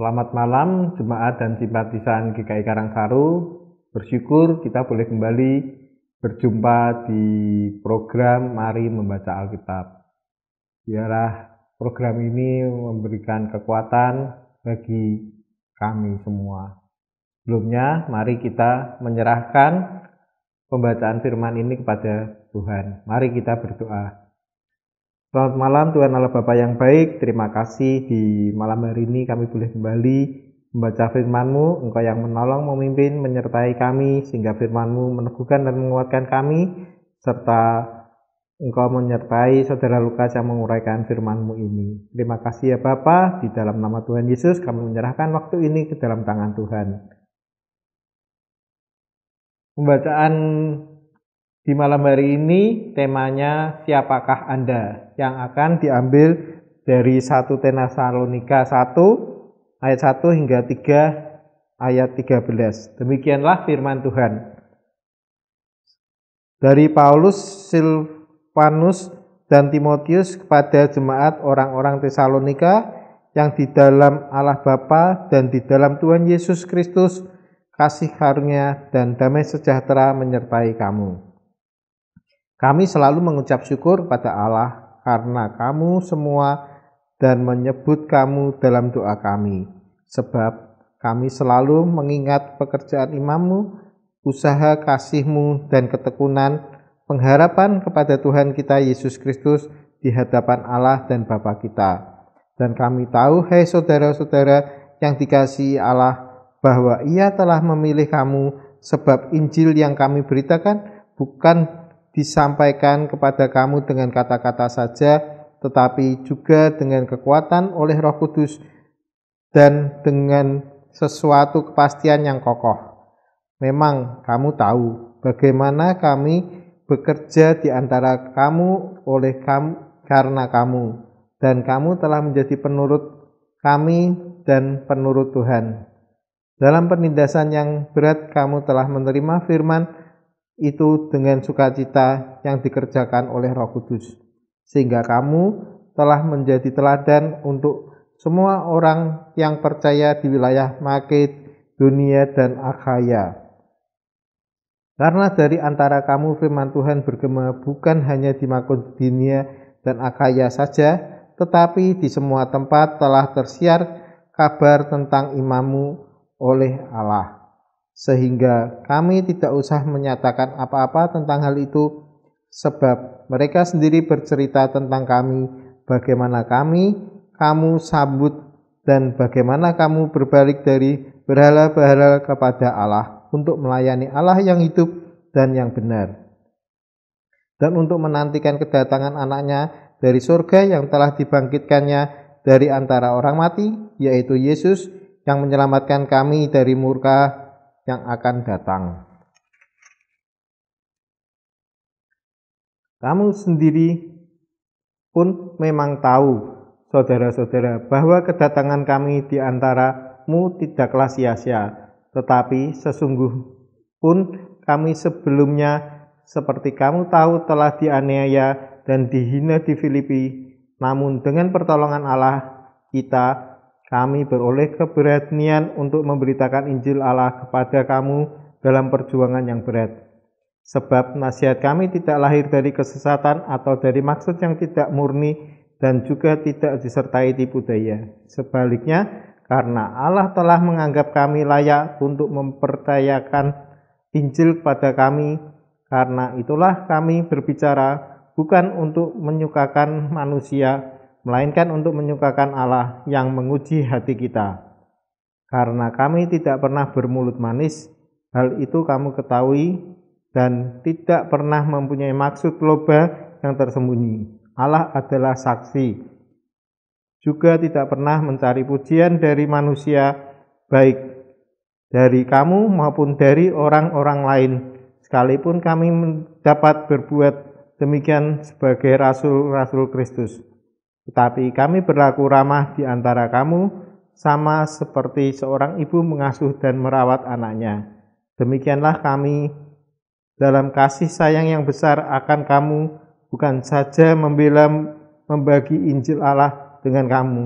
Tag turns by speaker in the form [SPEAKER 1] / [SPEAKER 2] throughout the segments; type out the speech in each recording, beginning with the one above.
[SPEAKER 1] Selamat malam jemaat dan simpatisan GKI Karangsaru. Bersyukur kita boleh kembali berjumpa di program Mari Membaca Alkitab. Biarlah program ini memberikan kekuatan bagi kami semua. Sebelumnya, mari kita menyerahkan pembacaan firman ini kepada Tuhan. Mari kita berdoa. Selamat malam Tuhan Allah Bapa yang baik. Terima kasih di malam hari ini kami boleh kembali membaca firman-Mu. Engkau yang menolong, memimpin, menyertai kami sehingga firman-Mu meneguhkan dan menguatkan kami serta Engkau menyertai saudara Lukas yang menguraikan firman-Mu ini. Terima kasih ya Bapa, di dalam nama Tuhan Yesus kami menyerahkan waktu ini ke dalam tangan Tuhan. Pembacaan di malam hari ini temanya siapakah Anda yang akan diambil dari 1 Tesalonika 1 ayat 1 hingga 3 ayat 13. Demikianlah firman Tuhan. Dari Paulus, Silvanus, dan Timotius kepada jemaat orang-orang Tesalonika yang di dalam Allah Bapa dan di dalam Tuhan Yesus Kristus kasih karunia dan damai sejahtera menyertai kamu. Kami selalu mengucap syukur pada Allah karena kamu semua dan menyebut kamu dalam doa kami. Sebab kami selalu mengingat pekerjaan imammu, usaha kasihmu dan ketekunan, pengharapan kepada Tuhan kita Yesus Kristus di hadapan Allah dan Bapa kita. Dan kami tahu, hei hey saudara-saudara yang dikasihi Allah, bahwa ia telah memilih kamu sebab Injil yang kami beritakan bukan disampaikan kepada kamu dengan kata-kata saja, tetapi juga dengan kekuatan oleh Roh Kudus dan dengan sesuatu kepastian yang kokoh. Memang kamu tahu bagaimana kami bekerja di antara kamu oleh kamu karena kamu dan kamu telah menjadi penurut kami dan penurut Tuhan. Dalam penindasan yang berat kamu telah menerima firman itu dengan sukacita yang dikerjakan oleh Roh Kudus, sehingga kamu telah menjadi teladan untuk semua orang yang percaya di wilayah Dunia dan Akhaya. Karena dari antara kamu firman Tuhan bergema bukan hanya di Makedonia dan Akhaya saja, tetapi di semua tempat telah tersiar kabar tentang imamu oleh Allah sehingga kami tidak usah menyatakan apa-apa tentang hal itu, sebab mereka sendiri bercerita tentang kami, bagaimana kami, kamu sambut, dan bagaimana kamu berbalik dari berhala-berhala kepada Allah untuk melayani Allah yang hidup dan yang benar. Dan untuk menantikan kedatangan anaknya dari surga yang telah dibangkitkannya dari antara orang mati, yaitu Yesus yang menyelamatkan kami dari murka yang akan datang. Kamu sendiri pun memang tahu, saudara-saudara, bahwa kedatangan kami di antaramu tidaklah sia-sia, tetapi sesungguh pun kami sebelumnya seperti kamu tahu telah dianiaya dan dihina di Filipi, namun dengan pertolongan Allah kita kami beroleh keberanian untuk memberitakan Injil Allah kepada kamu dalam perjuangan yang berat. Sebab nasihat kami tidak lahir dari kesesatan atau dari maksud yang tidak murni dan juga tidak disertai tipu daya. Sebaliknya, karena Allah telah menganggap kami layak untuk mempercayakan Injil kepada kami, karena itulah kami berbicara bukan untuk menyukakan manusia, melainkan untuk menyukakan Allah yang menguji hati kita. Karena kami tidak pernah bermulut manis, hal itu kamu ketahui dan tidak pernah mempunyai maksud loba yang tersembunyi. Allah adalah saksi. Juga tidak pernah mencari pujian dari manusia, baik dari kamu maupun dari orang-orang lain. Sekalipun kami dapat berbuat demikian sebagai rasul-rasul Kristus. Tetapi kami berlaku ramah di antara kamu, sama seperti seorang ibu mengasuh dan merawat anaknya. Demikianlah kami dalam kasih sayang yang besar akan kamu bukan saja membela membagi Injil Allah dengan kamu,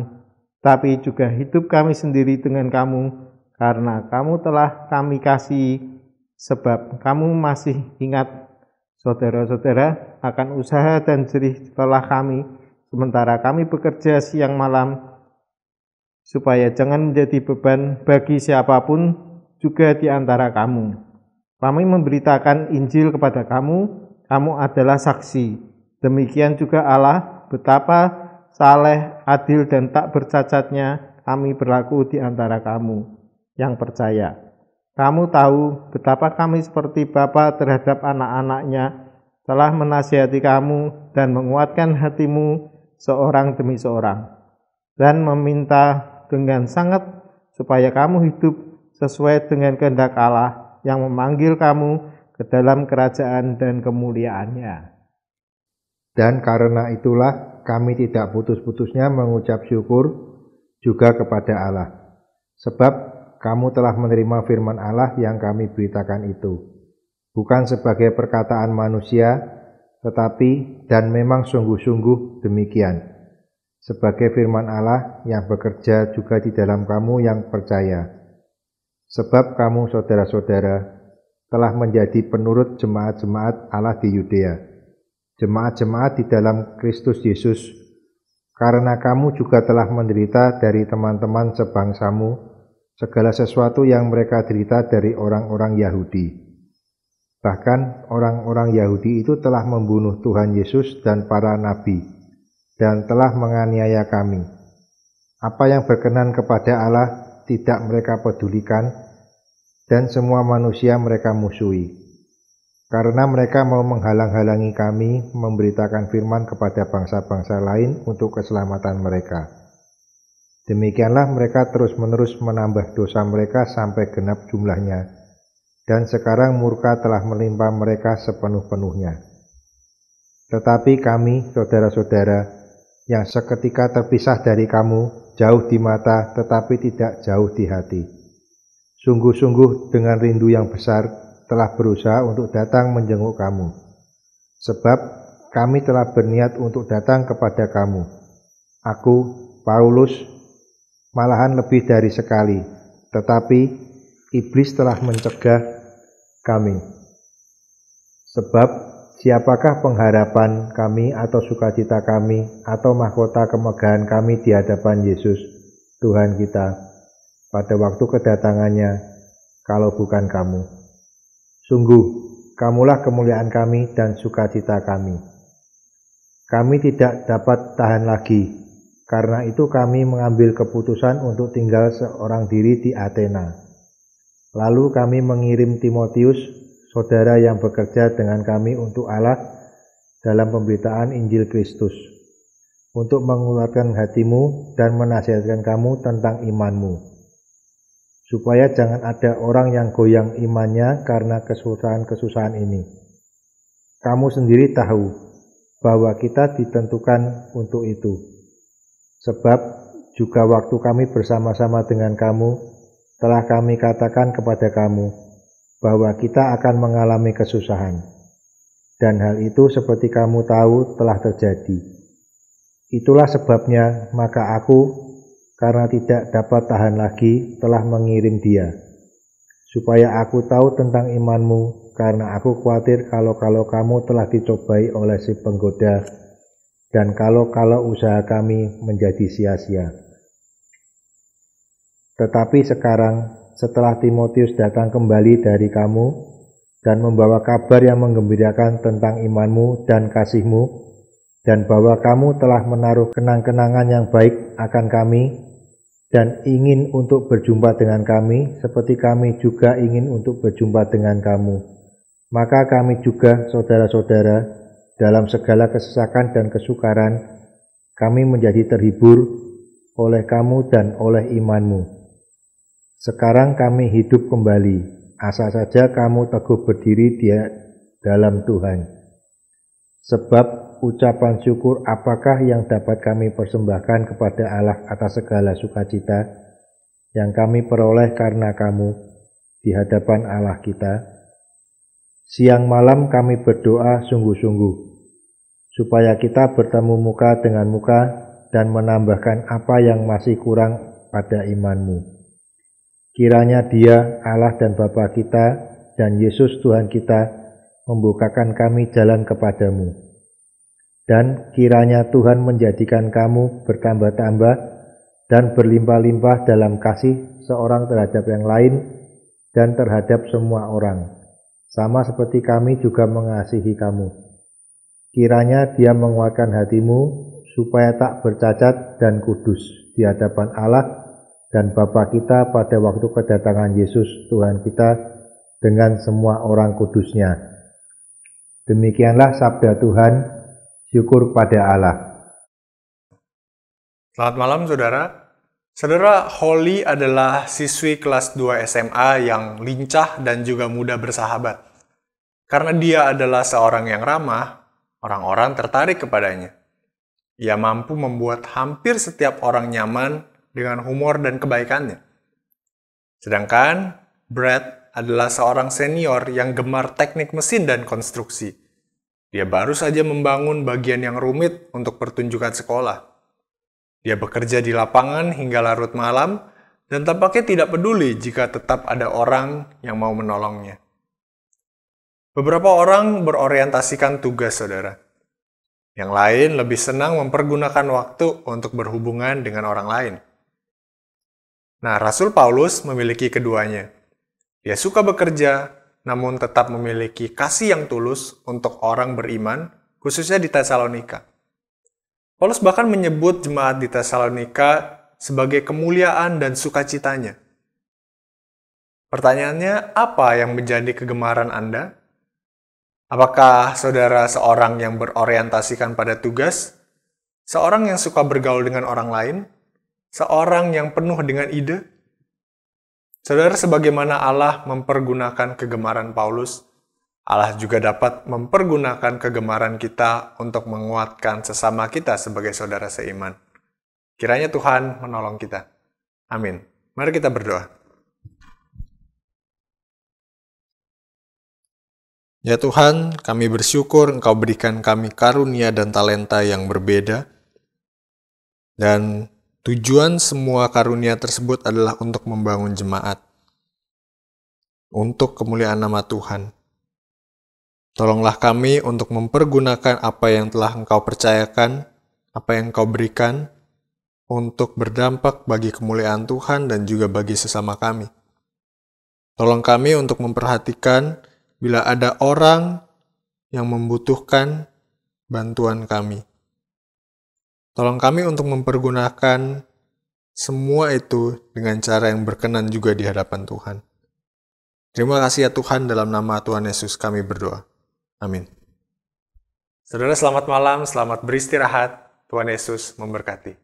[SPEAKER 1] tapi juga hidup kami sendiri dengan kamu karena kamu telah kami kasih sebab kamu masih ingat saudara-saudara akan usaha dan jerih telah kami Sementara kami bekerja siang malam, supaya jangan menjadi beban bagi siapapun juga di antara kamu. Kami memberitakan Injil kepada kamu, kamu adalah saksi. Demikian juga Allah, betapa saleh, adil, dan tak bercacatnya kami berlaku di antara kamu yang percaya. Kamu tahu betapa kami seperti Bapa terhadap anak-anaknya telah menasihati kamu dan menguatkan hatimu seorang demi seorang dan meminta dengan sangat supaya kamu hidup sesuai dengan kehendak Allah yang memanggil kamu ke dalam kerajaan dan kemuliaannya.
[SPEAKER 2] Dan karena itulah kami tidak putus-putusnya mengucap syukur juga kepada Allah. Sebab kamu telah menerima firman Allah yang kami beritakan itu. Bukan sebagai perkataan manusia, tetapi dan memang sungguh-sungguh demikian. Sebagai firman Allah yang bekerja juga di dalam kamu yang percaya. Sebab kamu saudara-saudara telah menjadi penurut jemaat-jemaat Allah di Yudea. Jemaat-jemaat di dalam Kristus Yesus. Karena kamu juga telah menderita dari teman-teman sebangsamu segala sesuatu yang mereka derita dari orang-orang Yahudi Bahkan orang-orang Yahudi itu telah membunuh Tuhan Yesus dan para nabi, dan telah menganiaya kami. Apa yang berkenan kepada Allah tidak mereka pedulikan, dan semua manusia mereka musuhi. Karena mereka mau menghalang-halangi kami memberitakan firman kepada bangsa-bangsa lain untuk keselamatan mereka. Demikianlah mereka terus-menerus menambah dosa mereka sampai genap jumlahnya dan sekarang murka telah melimpah mereka sepenuh-penuhnya. Tetapi kami, saudara-saudara, yang seketika terpisah dari kamu, jauh di mata tetapi tidak jauh di hati. Sungguh-sungguh dengan rindu yang besar telah berusaha untuk datang menjenguk kamu. Sebab kami telah berniat untuk datang kepada kamu. Aku, Paulus, malahan lebih dari sekali, tetapi iblis telah mencegah kami. Sebab siapakah pengharapan kami atau sukacita kami atau mahkota kemegahan kami di hadapan Yesus Tuhan kita pada waktu kedatangannya kalau bukan kamu. Sungguh, kamulah kemuliaan kami dan sukacita kami. Kami tidak dapat tahan lagi karena itu kami mengambil keputusan untuk tinggal seorang diri di Athena. Lalu kami mengirim Timotius, saudara yang bekerja dengan kami untuk Allah dalam pemberitaan Injil Kristus, untuk menguatkan hatimu dan menasihatkan kamu tentang imanmu. Supaya jangan ada orang yang goyang imannya karena kesusahan-kesusahan ini. Kamu sendiri tahu bahwa kita ditentukan untuk itu. Sebab juga waktu kami bersama-sama dengan kamu telah kami katakan kepada kamu bahwa kita akan mengalami kesusahan. Dan hal itu seperti kamu tahu telah terjadi. Itulah sebabnya maka aku karena tidak dapat tahan lagi telah mengirim dia. Supaya aku tahu tentang imanmu karena aku khawatir kalau-kalau kamu telah dicobai oleh si penggoda dan kalau-kalau usaha kami menjadi sia-sia. Tetapi sekarang setelah Timotius datang kembali dari kamu dan membawa kabar yang menggembirakan tentang imanmu dan kasihmu dan bahwa kamu telah menaruh kenang-kenangan yang baik akan kami dan ingin untuk berjumpa dengan kami seperti kami juga ingin untuk berjumpa dengan kamu maka kami juga saudara-saudara dalam segala kesesakan dan kesukaran kami menjadi terhibur oleh kamu dan oleh imanmu sekarang kami hidup kembali, asal saja kamu teguh berdiri di dalam Tuhan. Sebab ucapan syukur apakah yang dapat kami persembahkan kepada Allah atas segala sukacita yang kami peroleh karena kamu di hadapan Allah kita. Siang malam kami berdoa sungguh-sungguh, supaya kita bertemu muka dengan muka dan menambahkan apa yang masih kurang pada imanmu. Kiranya dia Allah dan Bapa kita dan Yesus Tuhan kita membukakan kami jalan kepadamu. Dan kiranya Tuhan menjadikan kamu bertambah-tambah dan berlimpah-limpah dalam kasih seorang terhadap yang lain dan terhadap semua orang, sama seperti kami juga mengasihi kamu. Kiranya Dia menguatkan hatimu supaya tak bercacat dan kudus di hadapan Allah dan Bapa kita pada waktu kedatangan Yesus Tuhan kita dengan semua orang kudusnya. Demikianlah sabda Tuhan, syukur pada Allah.
[SPEAKER 3] Selamat malam saudara. Saudara, Holly adalah siswi kelas 2 SMA yang lincah dan juga mudah bersahabat. Karena dia adalah seorang yang ramah, orang-orang tertarik kepadanya. Ia mampu membuat hampir setiap orang nyaman dengan humor dan kebaikannya. Sedangkan Brad adalah seorang senior yang gemar teknik mesin dan konstruksi. Dia baru saja membangun bagian yang rumit untuk pertunjukan sekolah. Dia bekerja di lapangan hingga larut malam dan tampaknya tidak peduli jika tetap ada orang yang mau menolongnya. Beberapa orang berorientasikan tugas saudara. Yang lain lebih senang mempergunakan waktu untuk berhubungan dengan orang lain. Nah, Rasul Paulus memiliki keduanya. Dia suka bekerja, namun tetap memiliki kasih yang tulus untuk orang beriman, khususnya di Tesalonika. Paulus bahkan menyebut jemaat di Tesalonika sebagai kemuliaan dan sukacitanya. Pertanyaannya, apa yang menjadi kegemaran Anda? Apakah saudara seorang yang berorientasikan pada tugas, seorang yang suka bergaul dengan orang lain, seorang yang penuh dengan ide? Saudara, sebagaimana Allah mempergunakan kegemaran Paulus, Allah juga dapat mempergunakan kegemaran kita untuk menguatkan sesama kita sebagai saudara seiman. Kiranya Tuhan menolong kita. Amin. Mari kita berdoa. Ya Tuhan, kami bersyukur Engkau berikan kami karunia dan talenta yang berbeda, dan Tujuan semua karunia tersebut adalah untuk membangun jemaat, untuk kemuliaan nama Tuhan. Tolonglah kami untuk mempergunakan apa yang telah Engkau percayakan, apa yang Engkau berikan, untuk berdampak bagi kemuliaan Tuhan dan juga bagi sesama kami. Tolong kami untuk memperhatikan bila ada orang yang membutuhkan bantuan kami. Tolong kami untuk mempergunakan semua itu dengan cara yang berkenan juga di hadapan Tuhan. Terima kasih ya Tuhan dalam nama Tuhan Yesus kami berdoa. Amin. Saudara selamat malam, selamat beristirahat. Tuhan Yesus memberkati.